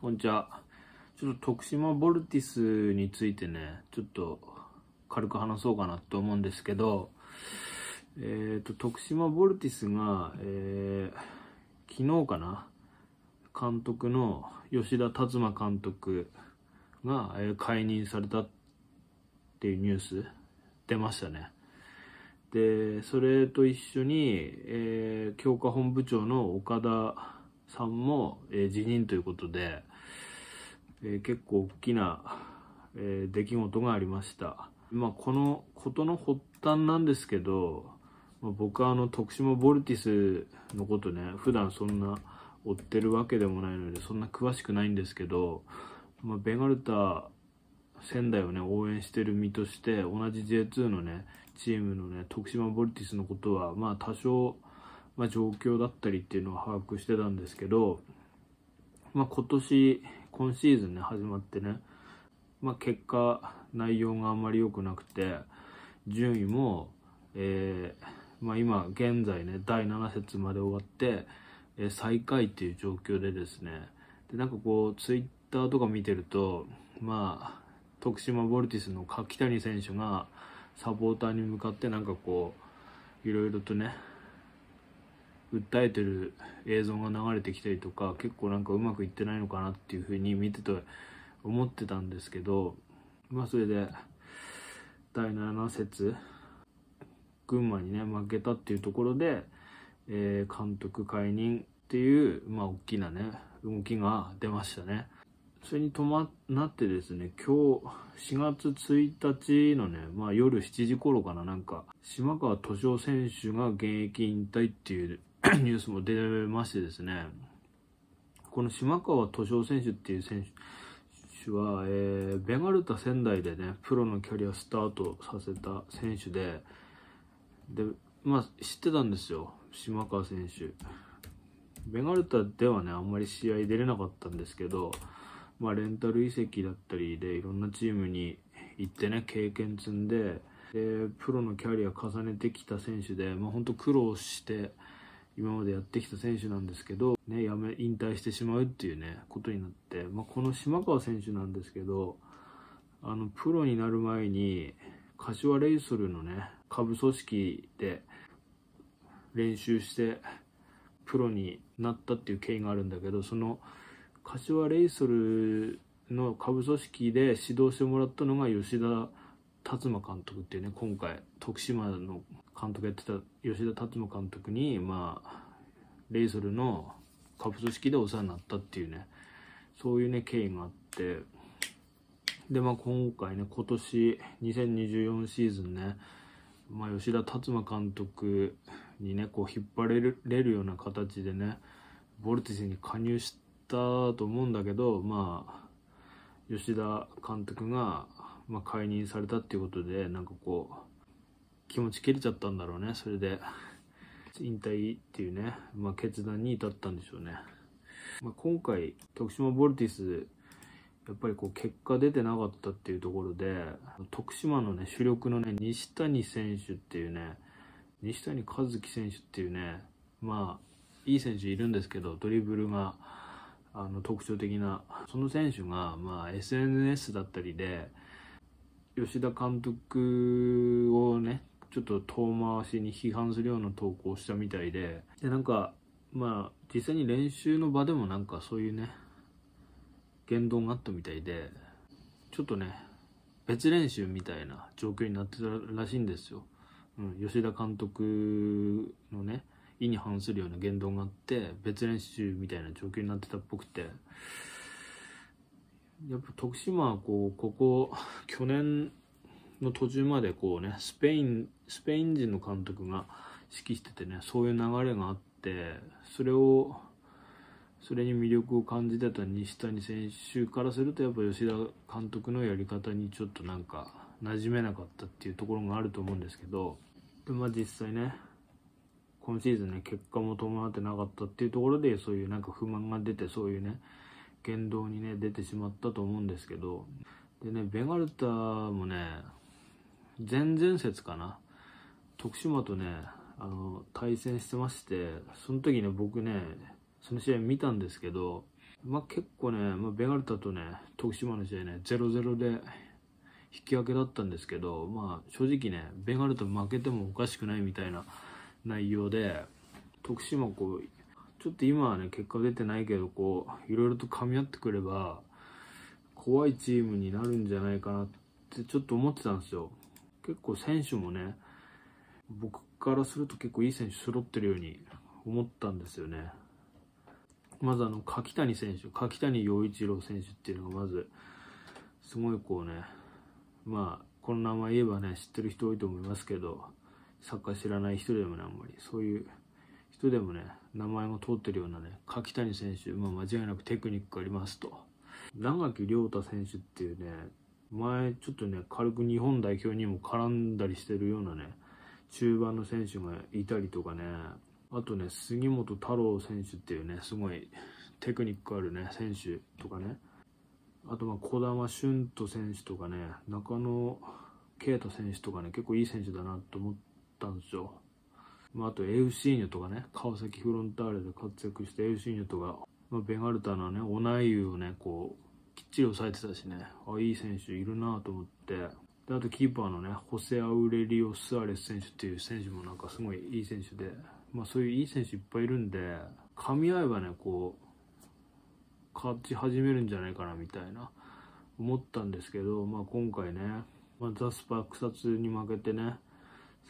こんにちは。ちょっと徳島ボルティスについてね、ちょっと軽く話そうかなと思うんですけど、えっ、ー、と、徳島ボルティスが、えー、昨日かな、監督の吉田達馬監督が、えー、解任されたっていうニュース出ましたね。で、それと一緒に、えー、教本部長の岡田さんも、えー、辞任ということで、えー、結構大きな、えー、出来事がありました。まあ、このことの発端なんですけど、まあ、僕はあの徳島ボルティスのことね、普段そんな追ってるわけでもないので、そんな詳しくないんですけど、まあ、ベガルタ仙台をね、応援してる身として、同じ J2 のね、チームのね、徳島ボルティスのことは、まあ多少、まあ、状況だったりっていうのは把握してたんですけど、まあ、今年、今シーズンね、始まってね、まあ、結果、内容があんまり良くなくて、順位も、えー、まあ、今現在ね、第7節まで終わって、えー、最下位っていう状況でですね、で、なんかこう、ツイッターとか見てると、まあ、徳島ボルティスの柿谷選手がサポーターに向かってなんかこう、いろいろとね、訴えてる映像が流れてきたりとか結構なんかうまくいってないのかなっていうふうに見てて思ってたんですけどまあそれで第7節群馬にね負けたっていうところで、えー、監督解任っていうまあ大きなね動きが出ましたね。それに伴ってですね、今日4月1日のね、まあ夜7時頃かな、なんか、島川敏夫選手が現役引退っていう ニュースも出ましてですね、この島川敏夫選手っていう選手は、えー、ベガルタ仙台でね、プロのキャリアスタートさせた選手で、で、まあ知ってたんですよ、島川選手。ベガルタではね、あんまり試合出れなかったんですけど、まあレンタル移籍だったりで、いろんなチームに行ってね、経験積んで、でプロのキャリア重ねてきた選手で、まあ、本当苦労して、今までやってきた選手なんですけど、ね、やめ、引退してしまうっていうね、ことになって、まあ、この島川選手なんですけど、あの、プロになる前に、柏レイソルのね、下部組織で練習して、プロになったっていう経緯があるんだけど、その、柏レイソルの下部組織で指導してもらったのが吉田達馬監督っていうね、今回、徳島の監督やってた吉田達磨監督に、まあ、レイソルの下部組織でお世話になったっていうね、そういうね、経緯があって、で、まあ今回ね、今年2024シーズンね、まあ吉田達磨監督にね、こう引っ張れるれるような形でね、ボルティスに加入したと思うんだけど、まあ、吉田監督が、まあ、解任されたっていうことで、なんかこう、気持ち切れちゃったんだろうね。それで、引退っていうね、まあ、決断に至ったんでしょうね。まあ、今回、徳島ボルティス、やっぱりこう結果出てなかったっていうところで、徳島のね、主力のね、西谷選手っていうね、西谷和樹選手っていうね、まあ、いい選手いるんですけど、ドリブルが、あの、特徴的な、その選手が、まあ、SNS だったりで、吉田監督をね、ちょっと遠回しに批判するような投稿をしたみたいで、で、なんか、まあ、実際に練習の場でもなんかそういうね、言動があったみたいで、ちょっとね、別練習みたいな状況になってたらしいんですよ。うん、吉田監督のね、意に反するような言動があって、別練習みたいな状況になってたっぽくて、やっぱ徳島はこう、ここ、去年の途中までこうね、スペイン、スペイン人の監督が指揮しててね、そういう流れがあって、それを、それに魅力を感じてた西谷選手からすると、やっぱ吉田監督のやり方にちょっとなんか、馴染めなかったっていうところがあると思うんですけど、でまあ実際ね、今シーズンね、結果も伴ってなかったっていうところで、そういうなんか不満が出て、そういうね、言動にね、出てしまったと思うんですけど、でね、ベガルタもね、前々節かな徳島とねあの対戦してましてその時ね僕ねその試合見たんですけど、まあ、結構ね、まあ、ベガルタとね徳島の試合ね0-0で引き分けだったんですけど、まあ、正直ねベガルタ負けてもおかしくないみたいな内容で徳島こうちょっと今はね結果出てないけどこういろいろと噛み合ってくれば怖いチームになるんじゃないかなってちょっと思ってたんですよ結構選手もね、僕からすると結構いい選手揃ってるように思ったんですよね。まずあの、柿谷選手、柿谷陽一郎選手っていうのがまず、すごいこうね、まあ、この名前言えばね、知ってる人多いと思いますけど、サッカー知らない人でもね、あんまり、そういう人でもね、名前も通ってるようなね、柿谷選手、まあ間違いなくテクニックありますと。長木亮太選手っていうね、前ちょっとね、軽く日本代表にも絡んだりしてるようなね、中盤の選手がいたりとかね、あとね、杉本太郎選手っていうね、すごいテクニックあるね、選手とかね、あとまあ児玉俊斗選手とかね、中野圭太選手とかね、結構いい選手だなと思ったんですよ。まあ、あとエウシーニョとかね、川崎フロンターレで活躍してエウシーニョとか、まあ、ベガルタのね、オナイユをね、こう、きっちり抑えてたしね、あ、いい選手いるなと思って、で、あとキーパーのね、ホセ・アウレリオ・スアレス選手っていう選手もなんかすごいいい選手で、まあそういういい選手いっぱいいるんで、噛み合えばね、こう、勝ち始めるんじゃないかなみたいな、思ったんですけど、まあ今回ね、まあ、ザスパ草津に負けてね、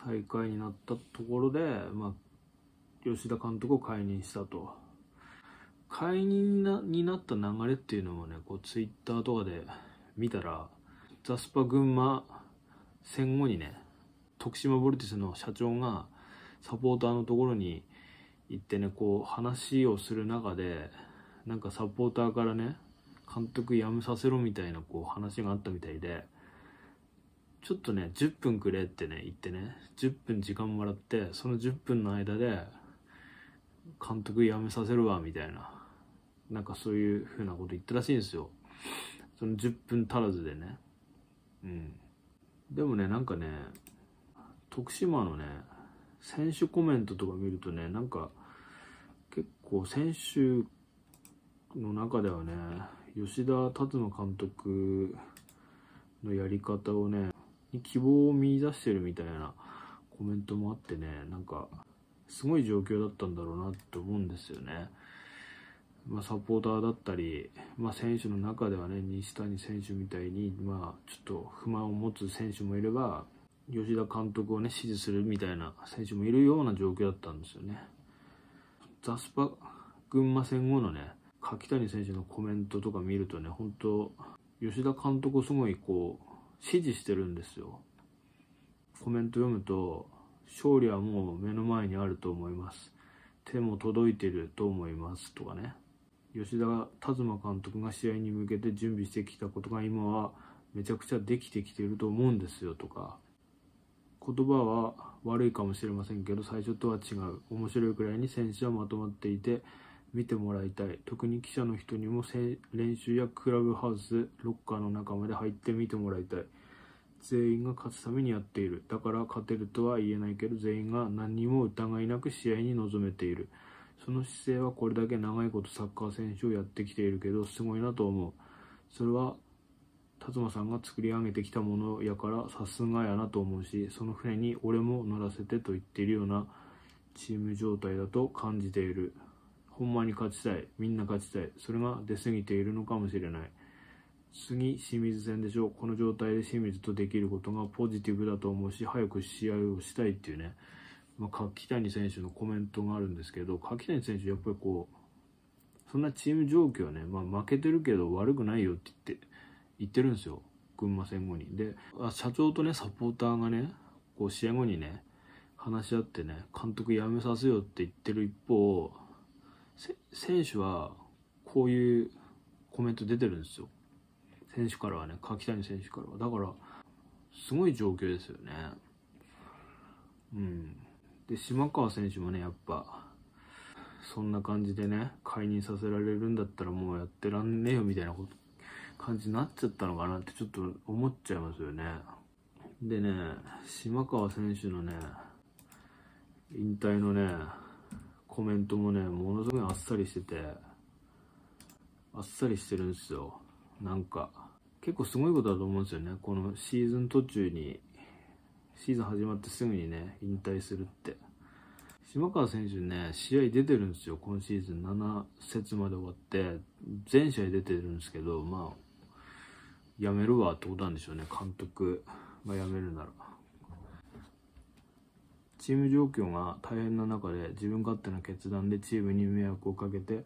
最下位になったところで、まあ、吉田監督を解任したと。解任になった流れっていうのをね、こう、ツイッターとかで見たら、ザスパ群馬戦後にね、徳島ボルティスの社長がサポーターのところに行ってね、こう、話をする中で、なんかサポーターからね、監督辞めさせろみたいなこう話があったみたいで、ちょっとね、10分くれってね、言ってね、10分時間もらって、その10分の間で、監督辞めさせるわ、みたいななんかそういうふうなこと言ったらしいんですよ。その10分足らずでね。うん。でもね、なんかね、徳島のね、選手コメントとか見るとね、なんか、結構選手の中ではね、吉田達馬監督のやり方をね、希望を見出してるみたいなコメントもあってね、なんか、すごい状況だったんだろうなって思うんですよね。まあ、サポーターだったり、まあ、選手の中ではね西谷選手みたいに、まあ、ちょっと不満を持つ選手もいれば吉田監督をね支持するみたいな選手もいるような状況だったんですよね。ザスパ群馬戦後のね柿谷選手のコメントとか見るとね本当吉田監督をすごいこう支持してるんですよ。コメント読むと勝利はもう目の前にあると思います。手も届いてると思いますとかね。吉田達磨監督が試合に向けて準備してきたことが今はめちゃくちゃできてきてると思うんですよとか言葉は悪いかもしれませんけど最初とは違う面白いくらいに選手はまとまっていて見てもらいたい特に記者の人にも練習やクラブハウスロッカーの中まで入って見てもらいたい全員が勝つためにやっているだから勝てるとは言えないけど全員が何にも疑いなく試合に臨めているその姿勢はこれだけ長いことサッカー選手をやってきているけどすごいなと思うそれは辰馬さんが作り上げてきたものやからさすがやなと思うしその船に俺も乗らせてと言っているようなチーム状態だと感じているほんまに勝ちたいみんな勝ちたいそれが出過ぎているのかもしれない次清水戦でしょうこの状態で清水とできることがポジティブだと思うし早く試合をしたいっていうねまあ、柿谷選手のコメントがあるんですけど、柿谷選手、やっぱりこう、そんなチーム状況ね、まあ、負けてるけど悪くないよって言って、言ってるんですよ。群馬戦後に。で、社長とね、サポーターがね、こう、試合後にね、話し合ってね、監督辞めさせようって言ってる一方、選手は、こういうコメント出てるんですよ。選手からはね、柿谷選手からは。だから、すごい状況ですよね。うん。で、島川選手もね、やっぱ、そんな感じでね、解任させられるんだったらもうやってらんねえよみたいなこと感じになっちゃったのかなってちょっと思っちゃいますよね。でね、島川選手のね、引退のね、コメントもね、ものすごいあっさりしてて、あっさりしてるんですよ。なんか、結構すごいことだと思うんですよね。このシーズン途中にシーズン始まってすぐにね、引退するって。島川選手ね、試合出てるんですよ。今シーズン7節まで終わって、全試合出てるんですけど、まあ、やめるわってことなんでしょうね。監督、まあ、やめるなら。チーム状況が大変な中で自分勝手な決断でチームに迷惑をかけて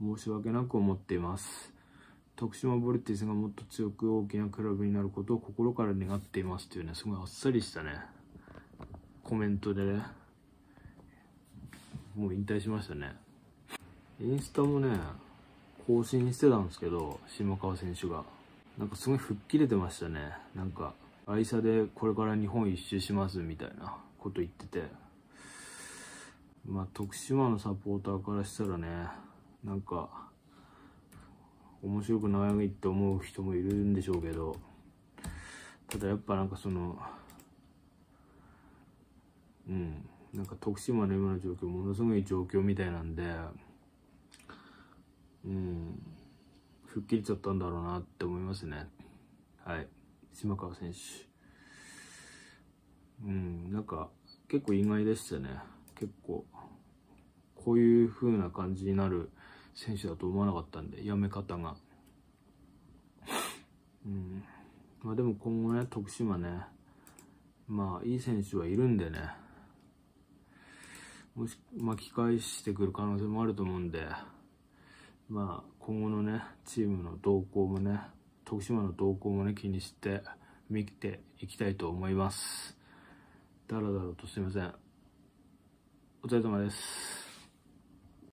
申し訳なく思っています。徳島ボルティスがもっと強く大きなクラブになることを心から願っていますというね、すごいあっさりしたね、コメントでね、もう引退しましたね。インスタもね、更新してたんですけど、島川選手が。なんかすごい吹っ切れてましたね。なんか、愛車でこれから日本一周しますみたいなこと言ってて。まあ、徳島のサポーターからしたらね、なんか、面白くないって思う人もいるんでしょうけど、ただやっぱなんかその、うん、なんか徳島の今の状況、ものすごい状況みたいなんで、うん、吹っ切れちゃったんだろうなって思いますね。はい。島川選手。うん、なんか結構意外でしたね。結構、こういう風な感じになる選手だと思わなかったんで、やめ方が。うん。まあでも今後ね、徳島ね、まあいい選手はいるんでね、もし巻き返してくる可能性もあると思うんで、まあ今後のね、チームの動向もね、徳島の動向もね、気にして見ていきたいと思います。だらだらとすいません。お疲れ様です。